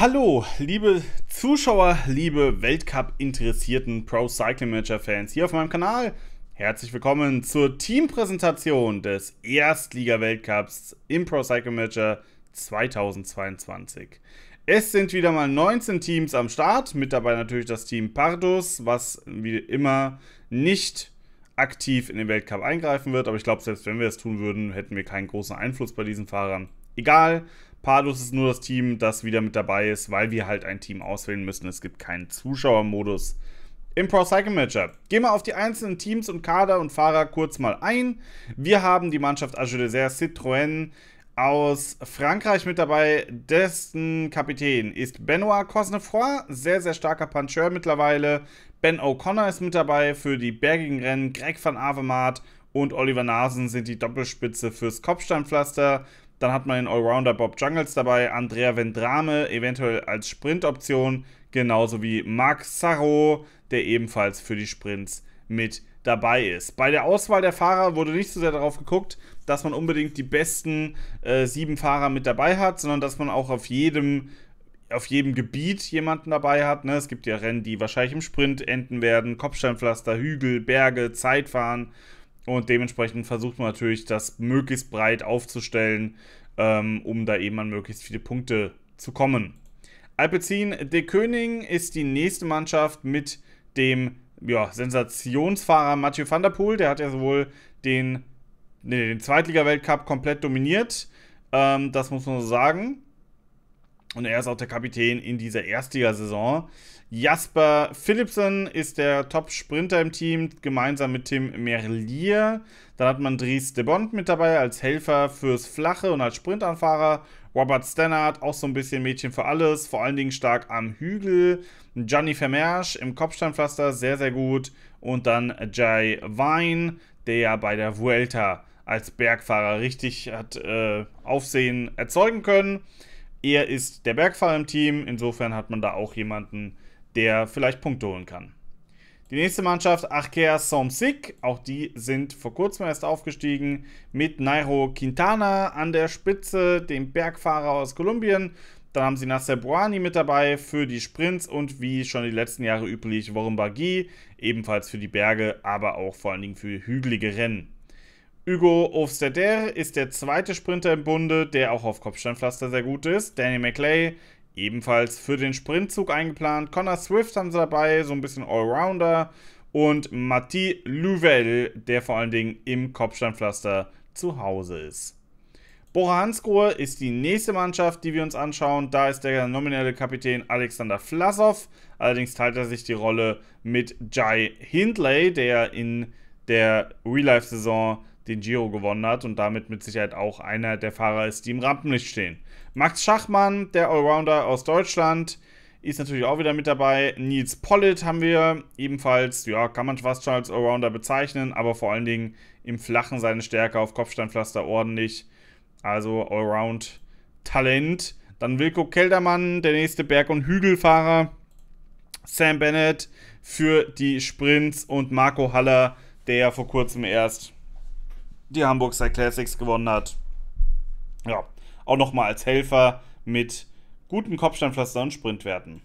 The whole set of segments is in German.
Hallo, liebe Zuschauer, liebe Weltcup-interessierten Pro Cycling Manager-Fans hier auf meinem Kanal. Herzlich willkommen zur Teampräsentation des Erstliga-Weltcups im Pro Cycling Manager 2022. Es sind wieder mal 19 Teams am Start, mit dabei natürlich das Team Pardus, was wie immer nicht aktiv in den Weltcup eingreifen wird. Aber ich glaube, selbst wenn wir es tun würden, hätten wir keinen großen Einfluss bei diesen Fahrern. Egal, Pardus ist nur das Team, das wieder mit dabei ist, weil wir halt ein Team auswählen müssen. Es gibt keinen Zuschauermodus im Pro Cycle Matchup. Gehen wir auf die einzelnen Teams und Kader und Fahrer kurz mal ein. Wir haben die Mannschaft Age Desert Citroën aus Frankreich mit dabei. Dessen Kapitän ist Benoit Cosnefroy, sehr, sehr starker Puncheur mittlerweile. Ben O'Connor ist mit dabei für die bergigen Rennen. Greg van Avermaet und Oliver Nasen sind die Doppelspitze fürs Kopfsteinpflaster. Dann hat man den Allrounder Bob Jungles dabei, Andrea Vendrame eventuell als Sprintoption, genauso wie Marc Sarro, der ebenfalls für die Sprints mit dabei ist. Bei der Auswahl der Fahrer wurde nicht so sehr darauf geguckt, dass man unbedingt die besten äh, sieben Fahrer mit dabei hat, sondern dass man auch auf jedem auf jedem Gebiet jemanden dabei hat. Ne? Es gibt ja Rennen, die wahrscheinlich im Sprint enden werden, Kopfsteinpflaster, Hügel, Berge, Zeitfahren. Und dementsprechend versucht man natürlich, das möglichst breit aufzustellen, ähm, um da eben an möglichst viele Punkte zu kommen. Alpecin de König ist die nächste Mannschaft mit dem ja, Sensationsfahrer Mathieu van der Poel. Der hat ja sowohl den, nee, den Zweitliga-Weltcup komplett dominiert. Ähm, das muss man so sagen. Und er ist auch der Kapitän in dieser Erstligasaison. Jasper Philipsen ist der Top-Sprinter im Team, gemeinsam mit Tim Merlier. Dann hat man Dries de Bond mit dabei als Helfer fürs Flache und als Sprintanfahrer. Robert Stannard, auch so ein bisschen Mädchen für alles, vor allen Dingen stark am Hügel. Johnny Vermersch im Kopfsteinpflaster, sehr, sehr gut. Und dann Jay Vine, der ja bei der Vuelta als Bergfahrer richtig hat äh, Aufsehen erzeugen können. Er ist der Bergfall im Team, insofern hat man da auch jemanden, der vielleicht Punkte holen kann. Die nächste Mannschaft, Arkea Somsik, auch die sind vor kurzem erst aufgestiegen mit Nairo Quintana an der Spitze, dem Bergfahrer aus Kolumbien. Dann haben sie Nasser Buani mit dabei für die Sprints und wie schon die letzten Jahre üblich, Warren Bagui, ebenfalls für die Berge, aber auch vor allen Dingen für hügelige Rennen. Hugo Hofstadter ist der zweite Sprinter im Bunde, der auch auf Kopfsteinpflaster sehr gut ist. Danny McLay ebenfalls für den Sprintzug eingeplant. Connor Swift haben sie dabei, so ein bisschen Allrounder. Und Matti Luvel, der vor allen Dingen im Kopfsteinpflaster zu Hause ist. Bora Hansgrohe ist die nächste Mannschaft, die wir uns anschauen. Da ist der nominelle Kapitän Alexander Flassow. Allerdings teilt er sich die Rolle mit Jai Hindley, der in der Real-Life-Saison den Giro gewonnen hat und damit mit Sicherheit auch einer der Fahrer ist, die im Rampenlicht stehen. Max Schachmann, der Allrounder aus Deutschland, ist natürlich auch wieder mit dabei. Nils Pollitt haben wir ebenfalls, ja, kann man fast schon als Allrounder bezeichnen, aber vor allen Dingen im Flachen seine Stärke auf Kopfsteinpflaster ordentlich. Also Allround-Talent. Dann Wilko Keldermann, der nächste Berg- und Hügelfahrer. Sam Bennett für die Sprints und Marco Haller, der ja vor kurzem erst die Hamburg Side Classics gewonnen hat. Ja, auch nochmal als Helfer mit guten Kopfsteinpflaster und Sprintwerten.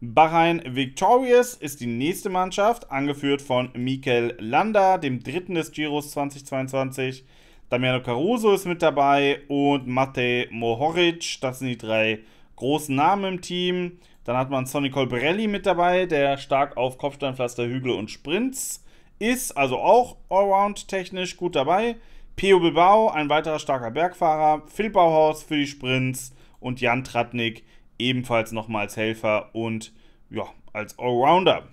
Bahrain Victorious ist die nächste Mannschaft, angeführt von Mikel Landa, dem dritten des Giros 2022. Damiano Caruso ist mit dabei und Matej Mohoric. Das sind die drei großen Namen im Team. Dann hat man Sonny Colbrelli mit dabei, der stark auf Kopfsteinpflaster, Hügel und Sprints ist also auch allround-technisch gut dabei. Peo Bilbao, ein weiterer starker Bergfahrer, Phil Bauhaus für die Sprints und Jan Tratnik ebenfalls nochmal als Helfer und ja, als Allrounder.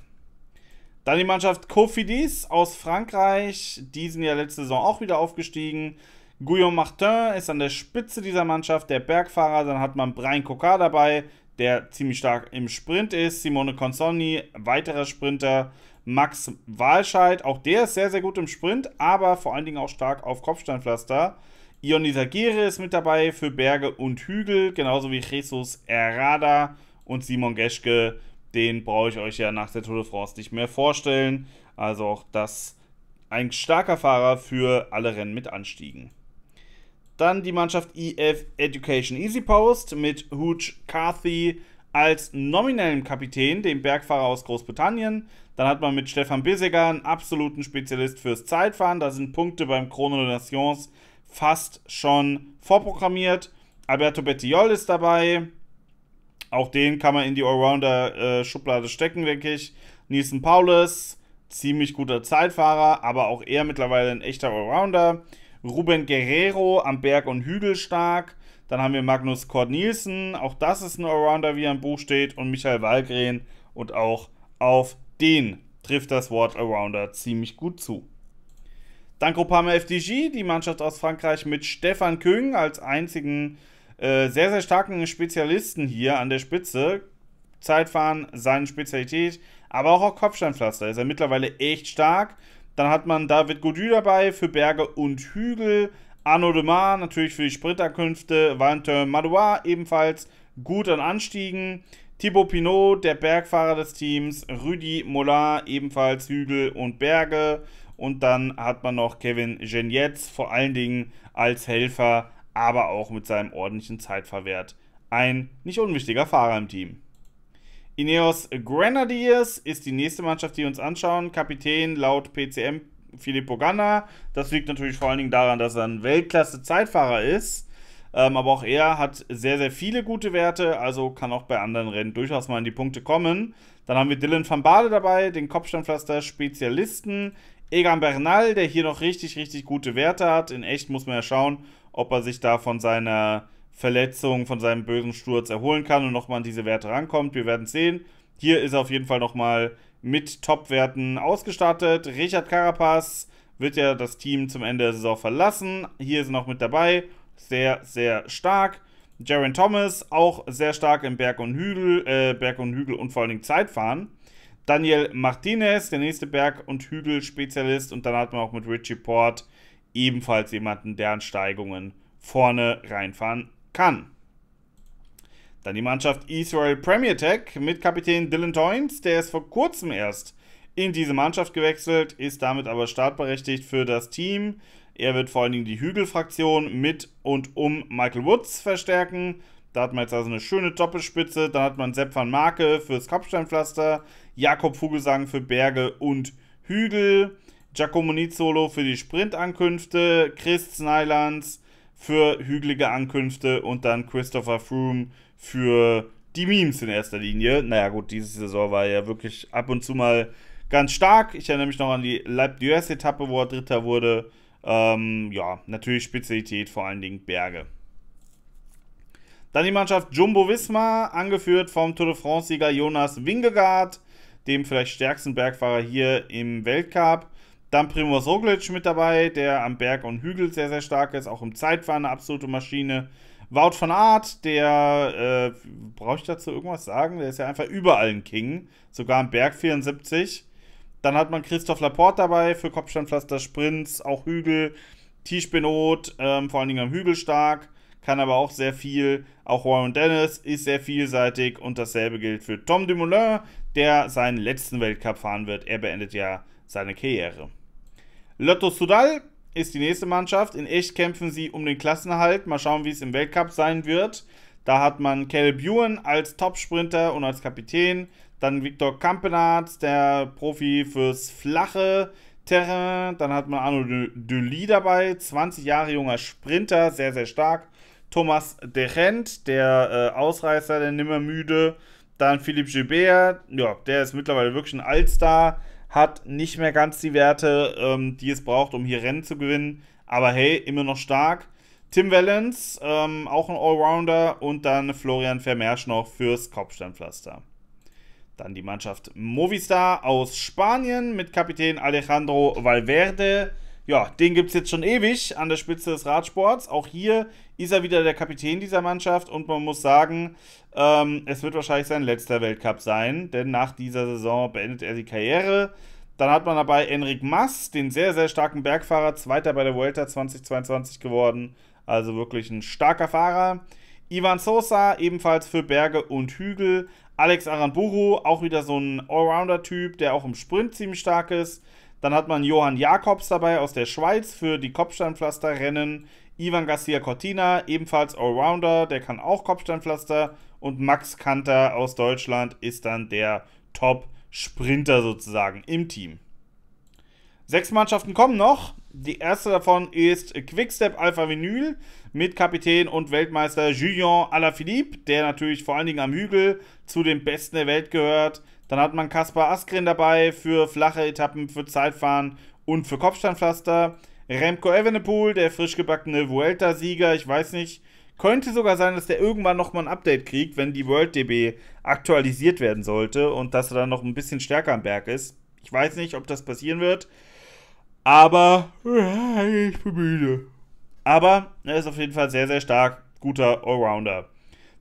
Dann die Mannschaft Cofidis aus Frankreich, die sind ja letzte Saison auch wieder aufgestiegen. Guillaume Martin ist an der Spitze dieser Mannschaft, der Bergfahrer. Dann hat man Brian Coca dabei, der ziemlich stark im Sprint ist. Simone Consonni, weiterer Sprinter. Max Walscheid. Auch der ist sehr, sehr gut im Sprint, aber vor allen Dingen auch stark auf Kopfsteinpflaster. Ionisagere ist mit dabei für Berge und Hügel, genauso wie Jesus Errada und Simon Geschke. Den brauche ich euch ja nach der Tour de France nicht mehr vorstellen. Also auch das ein starker Fahrer für alle Rennen mit Anstiegen. Dann die Mannschaft EF Education Easy Post mit Hooch Carthy als nominellem Kapitän, dem Bergfahrer aus Großbritannien. Dann hat man mit Stefan Bissiger einen absoluten Spezialist fürs Zeitfahren. Da sind Punkte beim Chrono de Nations fast schon vorprogrammiert. Alberto Bettiol ist dabei. Auch den kann man in die Allrounder-Schublade stecken, denke ich. Nielsen Paulus, ziemlich guter Zeitfahrer, aber auch er mittlerweile ein echter Allrounder. Ruben Guerrero am Berg- und Hügel stark. Dann haben wir Magnus Kort Nielsen, auch das ist ein Allrounder, wie er im Buch steht. Und Michael Walgren und auch auf den trifft das Wort Arounder ziemlich gut zu. Dann Groupama FDG, die Mannschaft aus Frankreich mit Stefan Küng als einzigen äh, sehr, sehr starken Spezialisten hier an der Spitze. Zeitfahren, seine Spezialität, aber auch auf Kopfsteinpflaster ist er mittlerweile echt stark. Dann hat man David Godu dabei für Berge und Hügel. Arnaud de Demar natürlich für die Sprinterkünfte. Valentin Madouas ebenfalls gut an Anstiegen. Thibaut Pinot, der Bergfahrer des Teams, Rudi Mollard, ebenfalls Hügel und Berge. Und dann hat man noch Kevin Genietz, vor allen Dingen als Helfer, aber auch mit seinem ordentlichen Zeitverwert. Ein nicht unwichtiger Fahrer im Team. Ineos Grenadiers ist die nächste Mannschaft, die wir uns anschauen. Kapitän laut PCM Filippo Ganna. Das liegt natürlich vor allen Dingen daran, dass er ein Weltklasse-Zeitfahrer ist. Ähm, aber auch er hat sehr, sehr viele gute Werte, also kann auch bei anderen Rennen durchaus mal in die Punkte kommen. Dann haben wir Dylan van Bade dabei, den Kopfsteinpflaster-Spezialisten. Egan Bernal, der hier noch richtig, richtig gute Werte hat. In echt muss man ja schauen, ob er sich da von seiner Verletzung, von seinem bösen Sturz erholen kann und nochmal an diese Werte rankommt. Wir werden sehen. Hier ist er auf jeden Fall nochmal mit Top-Werten ausgestattet. Richard Carapaz wird ja das Team zum Ende der Saison verlassen. Hier ist er noch mit dabei sehr, sehr stark. Jaron Thomas auch sehr stark im Berg und Hügel, äh, Berg und Hügel und vor allen Dingen Zeitfahren. Daniel Martinez, der nächste Berg- und Hügel-Spezialist. Und dann hat man auch mit Richie Port ebenfalls jemanden, der an Steigungen vorne reinfahren kann. Dann die Mannschaft Israel Premier Tech mit Kapitän Dylan Toynes, der ist vor kurzem erst in diese Mannschaft gewechselt, ist damit aber startberechtigt für das Team. Er wird vor allen Dingen die Hügelfraktion mit und um Michael Woods verstärken. Da hat man jetzt also eine schöne Doppelspitze. Dann hat man Sepp van Marke fürs Kopfsteinpflaster, Jakob Vogelsang für Berge und Hügel, Giacomo Nizzolo für die Sprintankünfte, Chris Snylands für hügelige Ankünfte und dann Christopher Froome für die Memes in erster Linie. Naja, gut, diese Saison war ja wirklich ab und zu mal ganz stark. Ich erinnere mich noch an die Leib d'Huez-Etappe, wo er Dritter wurde. Ähm, ja, natürlich Spezialität vor allen Dingen Berge. Dann die Mannschaft Jumbo Wismar, angeführt vom Tour de France-Sieger Jonas Wingegaard, dem vielleicht stärksten Bergfahrer hier im Weltcup. Dann Primoz Roglic mit dabei, der am Berg und Hügel sehr, sehr stark ist, auch im Zeitfahren eine absolute Maschine. Wout van Aert, der, äh, brauche ich dazu irgendwas sagen? Der ist ja einfach überall ein King, sogar am Berg 74. Dann hat man Christoph Laporte dabei für Kopfsteinpflaster, Sprints, auch Hügel, Tischbenot, ähm, vor allen Dingen am Hügel stark, kann aber auch sehr viel. Auch Warren Dennis ist sehr vielseitig und dasselbe gilt für Tom Dumoulin, der seinen letzten Weltcup fahren wird. Er beendet ja seine Karriere. Lotto Sudal ist die nächste Mannschaft. In echt kämpfen sie um den Klassenhalt. Mal schauen, wie es im Weltcup sein wird. Da hat man Caleb Ewan als Topsprinter und als Kapitän. Dann Viktor Kampenardt, der Profi fürs flache Terrain. Dann hat man Arno Dully dabei, 20 Jahre junger Sprinter, sehr, sehr stark. Thomas Derent, der äh, Ausreißer, der Nimmermüde. Dann Philipp Gilbert, ja, der ist mittlerweile wirklich ein Allstar, hat nicht mehr ganz die Werte, ähm, die es braucht, um hier Rennen zu gewinnen. Aber hey, immer noch stark. Tim Valens, ähm, auch ein Allrounder. Und dann Florian Vermersch noch fürs Kopfsteinpflaster. Dann die Mannschaft Movistar aus Spanien mit Kapitän Alejandro Valverde. Ja, den gibt es jetzt schon ewig an der Spitze des Radsports. Auch hier ist er wieder der Kapitän dieser Mannschaft und man muss sagen, ähm, es wird wahrscheinlich sein letzter Weltcup sein, denn nach dieser Saison beendet er die Karriere. Dann hat man dabei Enric Mas, den sehr, sehr starken Bergfahrer, Zweiter bei der Vuelta 2022 geworden. Also wirklich ein starker Fahrer. Ivan Sosa ebenfalls für Berge und Hügel. Alex Aranburu, auch wieder so ein Allrounder-Typ, der auch im Sprint ziemlich stark ist. Dann hat man Johann Jakobs dabei aus der Schweiz für die Kopfsteinpflasterrennen. Ivan Garcia Cortina, ebenfalls Allrounder, der kann auch Kopfsteinpflaster. Und Max Kanter aus Deutschland ist dann der Top-Sprinter sozusagen im Team. Sechs Mannschaften kommen noch. Die erste davon ist Quickstep Alpha Vinyl mit Kapitän und Weltmeister Julien Alaphilippe, der natürlich vor allen Dingen am Hügel zu den Besten der Welt gehört. Dann hat man Kaspar Askren dabei für flache Etappen, für Zeitfahren und für Kopfsteinpflaster. Remco Evenepoel, der frisch gebackene Vuelta-Sieger, ich weiß nicht. Könnte sogar sein, dass der irgendwann nochmal ein Update kriegt, wenn die WorldDB aktualisiert werden sollte und dass er dann noch ein bisschen stärker am Berg ist. Ich weiß nicht, ob das passieren wird. Aber äh, ich bin müde. Aber er ist auf jeden Fall sehr, sehr stark. Guter Allrounder.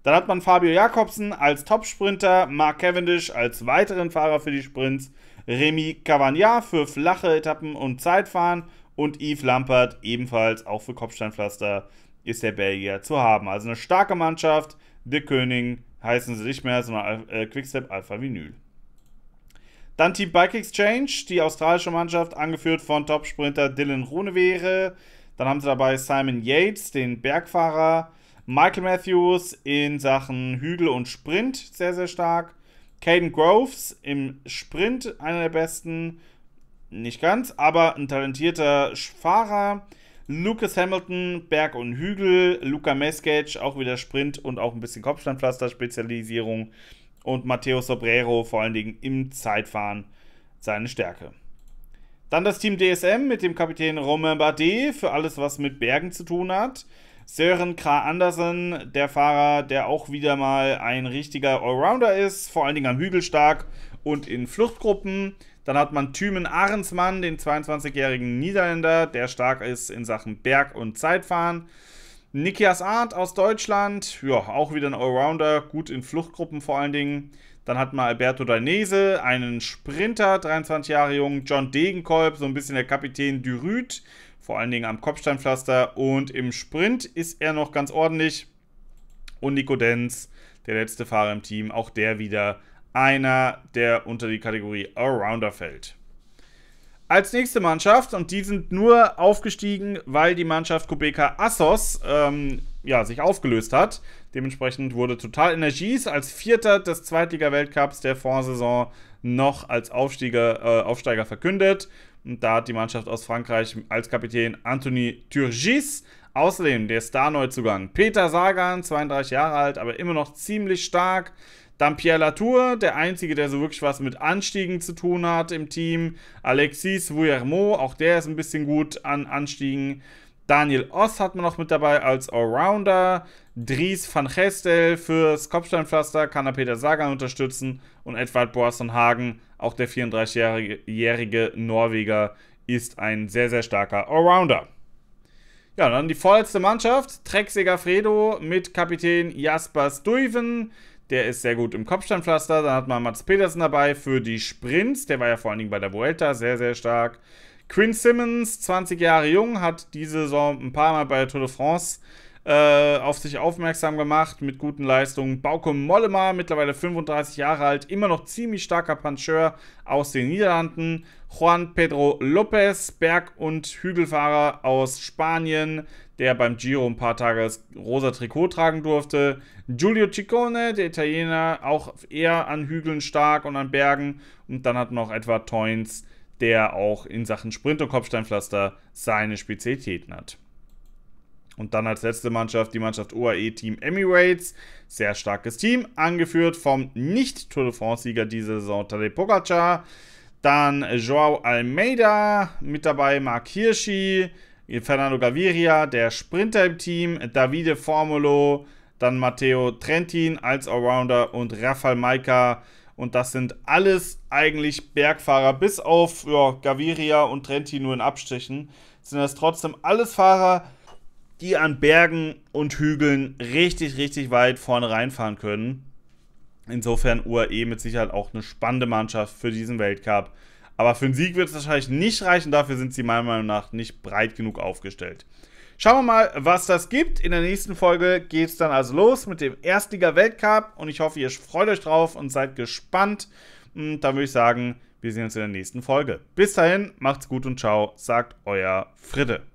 Dann hat man Fabio Jakobsen als Topsprinter, Mark Cavendish als weiteren Fahrer für die Sprints, Remy Cavagnat für flache Etappen und Zeitfahren und Yves Lampert ebenfalls auch für Kopfsteinpflaster ist der Belgier zu haben. Also eine starke Mannschaft. The König heißen sie nicht mehr, sondern äh, Quickstep Alpha Vinyl. Dann Team Bike Exchange, die australische Mannschaft, angeführt von Topsprinter Dylan Runewehre. Dann haben sie dabei Simon Yates, den Bergfahrer. Michael Matthews in Sachen Hügel und Sprint sehr, sehr stark. Caden Groves im Sprint einer der besten. Nicht ganz, aber ein talentierter Fahrer. Lucas Hamilton, Berg und Hügel. Luca Meskage, auch wieder Sprint und auch ein bisschen Kopfsteinpflaster-Spezialisierung und Matteo Sobrero vor allen Dingen im Zeitfahren seine Stärke. Dann das Team DSM mit dem Kapitän Romain Bardet für alles, was mit Bergen zu tun hat. Sören K. Andersen, der Fahrer, der auch wieder mal ein richtiger Allrounder ist, vor allen Dingen am Hügel stark und in Fluchtgruppen. Dann hat man Thümen Ahrensmann, den 22-jährigen Niederländer, der stark ist in Sachen Berg- und Zeitfahren. Nikias Art aus Deutschland, ja, auch wieder ein Allrounder, gut in Fluchtgruppen vor allen Dingen. Dann hat man Alberto Danese, einen Sprinter, 23 Jahre jung, John Degenkolb, so ein bisschen der Kapitän Dürüt, vor allen Dingen am Kopfsteinpflaster und im Sprint ist er noch ganz ordentlich. Und Nico Denz, der letzte Fahrer im Team, auch der wieder einer, der unter die Kategorie Allrounder fällt als nächste Mannschaft, und die sind nur aufgestiegen, weil die Mannschaft Kubeka Assos ähm, ja, sich aufgelöst hat. Dementsprechend wurde Total Energies als Vierter des Zweitliga-Weltcups der Vorsaison noch als Aufsteiger, äh, Aufsteiger verkündet. Und da hat die Mannschaft aus Frankreich als Kapitän Anthony Turgis. Außerdem der Star-Neuzugang Peter Sagan, 32 Jahre alt, aber immer noch ziemlich stark. Dann Pierre Latour, der Einzige, der so wirklich was mit Anstiegen zu tun hat im Team. Alexis Vuillermo, auch der ist ein bisschen gut an Anstiegen. Daniel Oss hat man noch mit dabei als Allrounder. Dries van Gestel fürs Kopfsteinpflaster kann er Peter Sagan unterstützen. Und Edvard Boasson Hagen, auch der 34-jährige Norweger, ist ein sehr, sehr starker Allrounder. Ja, dann die vorletzte Mannschaft. Trek Fredo mit Kapitän Jaspers Stuyven, der ist sehr gut im Kopfsteinpflaster. Dann hat man Mats Petersen dabei für die Sprints. Der war ja vor allen Dingen bei der Vuelta sehr, sehr stark. Quinn Simmons, 20 Jahre jung, hat diese Saison ein paar Mal bei der Tour de France äh, auf sich aufmerksam gemacht mit guten Leistungen. Bauke Mollema, mittlerweile 35 Jahre alt, immer noch ziemlich starker Puncheur aus den Niederlanden. Juan Pedro Lopez, Berg- und Hügelfahrer aus Spanien der beim Giro ein paar Tage das rosa Trikot tragen durfte. Giulio Ciccone, der Italiener, auch eher an Hügeln stark und an Bergen. Und dann hat noch etwa Toins, der auch in Sachen Sprint und Kopfsteinpflaster seine Spezialitäten hat. Und dann als letzte Mannschaft die Mannschaft UAE Team Emirates. Sehr starkes Team, angeführt vom Nicht-Tour de France-Sieger dieser Saison, Tadej Pogacar. Dann Joao Almeida, mit dabei Mark Hirschi, Fernando Gaviria, der Sprinter im Team, Davide Formolo, dann Matteo Trentin als Allrounder und Rafael Maika. Und das sind alles eigentlich Bergfahrer, bis auf ja, Gaviria und Trentin nur in Abstrichen. Sind das trotzdem alles Fahrer, die an Bergen und Hügeln richtig, richtig weit vorne reinfahren können. Insofern UAE mit Sicherheit auch eine spannende Mannschaft für diesen Weltcup. Aber für einen Sieg wird es wahrscheinlich nicht reichen. Dafür sind sie meiner Meinung nach nicht breit genug aufgestellt. Schauen wir mal, was das gibt. In der nächsten Folge geht es dann also los mit dem Erstliga-Weltcup. Und ich hoffe, ihr freut euch drauf und seid gespannt. Und dann würde ich sagen, wir sehen uns in der nächsten Folge. Bis dahin, macht's gut und ciao, sagt euer Fritte.